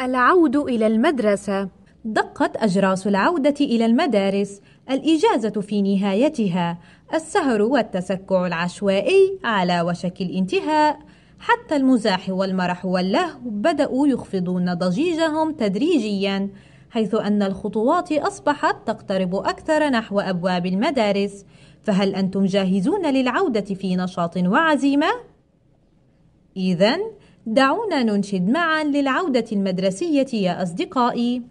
العود إلى المدرسة دقت أجراس العودة إلى المدارس الإجازة في نهايتها السهر والتسكع العشوائي على وشك الانتهاء حتى المزاح والمرح واللهو بدأوا يخفضون ضجيجهم تدريجيا حيث أن الخطوات أصبحت تقترب أكثر نحو أبواب المدارس فهل أنتم جاهزون للعودة في نشاط وعزيمة؟ إذا دعونا ننشد معا للعودة المدرسية يا أصدقائي.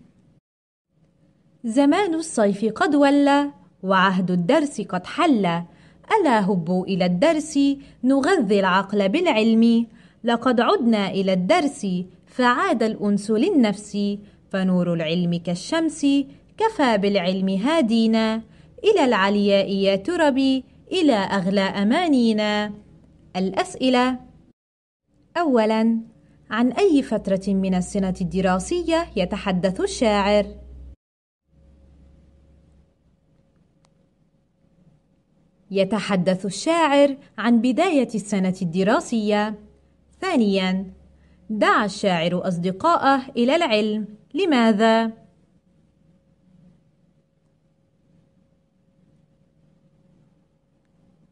زمان الصيف قد ولى وعهد الدرس قد حل. ألا هبوا إلى الدرس نغذي العقل بالعلم. لقد عدنا إلى الدرس فعاد الأنس للنفس فنور العلم كالشمس كفى بالعلم هادينا إلى العلياء يا تربي إلى أغلى أمانينا. الأسئلة أولاً، عن أي فترة من السنة الدراسية يتحدث الشاعر؟ يتحدث الشاعر عن بداية السنة الدراسية. ثانياً، دعا الشاعر أصدقاءه إلى العلم، لماذا؟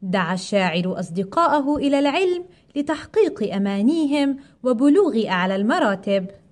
دعا الشاعر أصدقاءه إلى العلم لتحقيق أمانيهم وبلوغ أعلى المراتب